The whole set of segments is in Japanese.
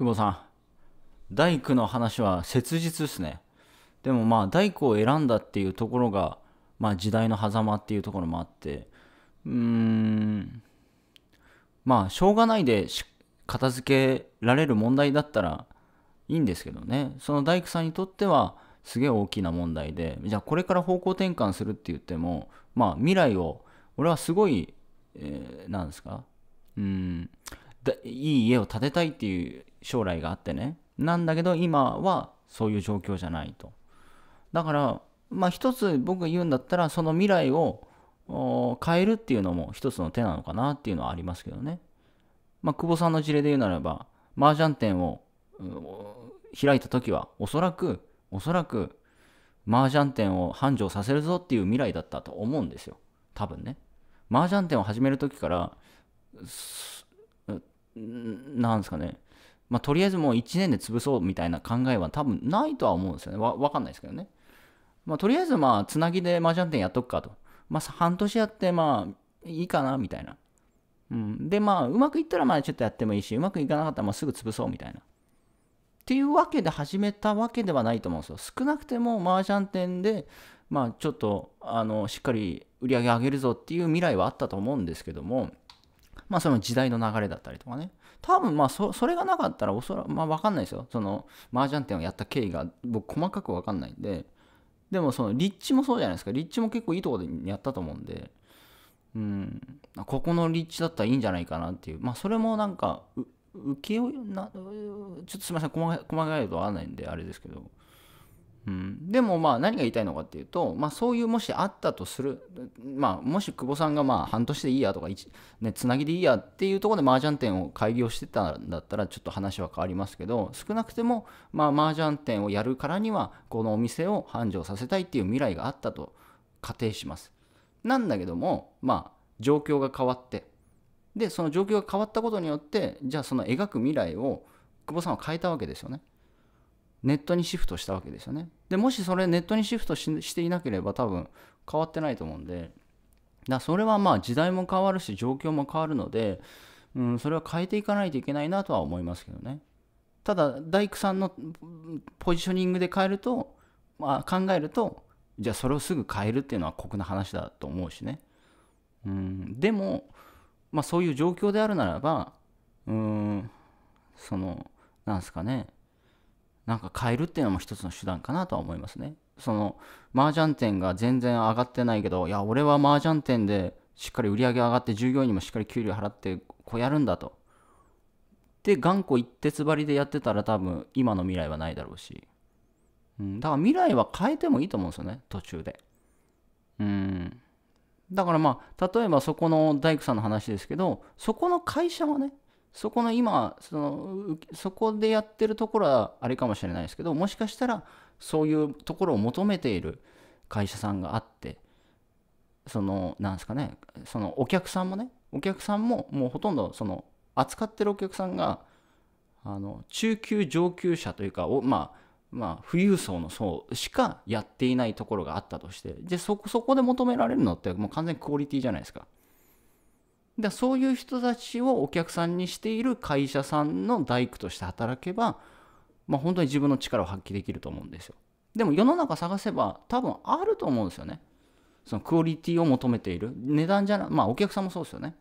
久保さん大工の話は切実ですねでもまあ大工を選んだっていうところが、まあ、時代の狭間っていうところもあってうーんまあしょうがないで片付けられる問題だったらいいんですけどねその大工さんにとってはすげえ大きな問題でじゃあこれから方向転換するって言ってもまあ未来を俺はすごい、えー、なんですかうんいい家を建てたいっていう将来があってねなんだけど今はそういう状況じゃないとだからまあ一つ僕が言うんだったらその未来を変えるっていうのも一つの手なのかなっていうのはありますけどねまあ久保さんの事例で言うならば麻雀店を開いた時はおそらくおそらく麻雀店を繁盛させるぞっていう未来だったと思うんですよ多分ね麻雀店を始める時からなんですかね、まあ、とりあえずもう1年で潰そうみたいな考えは多分ないとは思うんですよね。わわかんないですけどね。まあ、とりあえずまあ、つなぎで麻雀店やっとくかと。まあ、半年やってまあ、いいかなみたいな。うん、で、まあ、うまくいったらまあ、ちょっとやってもいいし、うまくいかなかったらまあすぐ潰そうみたいな。っていうわけで始めたわけではないと思うんですよ。少なくても麻雀店で、まあ、ちょっとあのしっかり売り上げ上げるぞっていう未来はあったと思うんですけどもまあその時代の流れだったりとかね。多分まあそれがなかったらおそらまあわかんないですよ。その麻雀店をやった経緯が僕細かくわかんないんで。でもその立地もそうじゃないですか。立地も結構いいとこでやったと思うんで。うん。ここの立地だったらいいんじゃないかなっていう。まあそれもなんか、請負な、ちょっとすみません細かいことはわかんないんであれですけど。うん、でもまあ何が言いたいのかっていうと、まあ、そういうもしあったとする、まあ、もし久保さんがまあ半年でいいやとか、ね、つなぎでいいやっていうところで麻雀店を開業してたんだったらちょっと話は変わりますけど少なくてもまあ麻雀店をやるからにはこのお店を繁盛させたいっていう未来があったと仮定します。なんだけども、まあ、状況が変わってでその状況が変わったことによってじゃあその描く未来を久保さんは変えたわけですよね。ネットにシフトしたわけですよね。でもしそれネットにシフトしていなければ多分変わってないと思うんでだそれはまあ時代も変わるし状況も変わるので、うん、それは変えていかないといけないなとは思いますけどね。ただ大工さんのポジショニングで変えると、まあ、考えるとじゃあそれをすぐ変えるっていうのは酷な話だと思うしね。うん、でも、まあ、そういう状況であるならばうんそのなんすかねなんか変えるっていうのも一つの手段かなとは思いますね。その、麻雀店が全然上がってないけど、いや、俺は麻雀店でしっかり売り上げ上がって、従業員にもしっかり給料払って、こうやるんだと。で、頑固一徹張りでやってたら多分、今の未来はないだろうし。うん、だから未来は変えてもいいと思うんですよね、途中で。うん。だからまあ、例えばそこの大工さんの話ですけど、そこの会社はね、そこの今そのそこでやってるところはあれかもしれないですけどもしかしたらそういうところを求めている会社さんがあってそのなんですかねそのお客さんもねお客さんももうほとんどその扱ってるお客さんがあの中級上級者というかおまあまあ、富裕層の層しかやっていないところがあったとして、でそこ、そこで求められるのって、もう完全にクオリティじゃないですか。だそういう人たちをお客さんにしている会社さんの大工として働けば、まあ、本当に自分の力を発揮できると思うんですよ。でも世の中探せば多分あると思うんですよね。そのクオリティを求めている。値段じゃな、まあお客さんもそうですよね。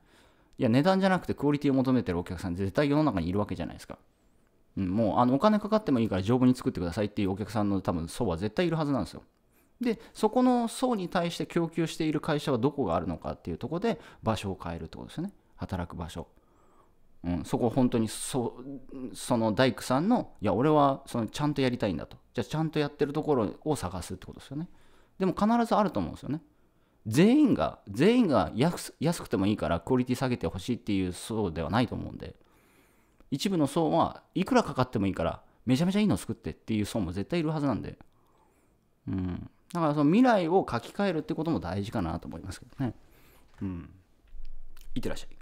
いや値段じゃなくてクオリティを求めてるお客さん絶対世の中にいるわけじゃないですか。うん、もうあのお金かかってもいいから丈夫に作ってくださいっていうお客さんの多分そうは絶対いるはずなんですよ。でそこの層に対して供給している会社はどこがあるのかっていうところで場所を変えるってことですね働く場所、うん、そこ本当にそその大工さんのいや俺はそのちゃんとやりたいんだとじゃあちゃんとやってるところを探すってことですよねでも必ずあると思うんですよね全員が全員が安くてもいいからクオリティ下げてほしいっていう層ではないと思うんで一部の層はいくらかかってもいいからめちゃめちゃいいの作ってっていう層も絶対いるはずなんでうんだからその未来を書き換えるってことも大事かなと思いますけどね。うん。いってらっしゃい。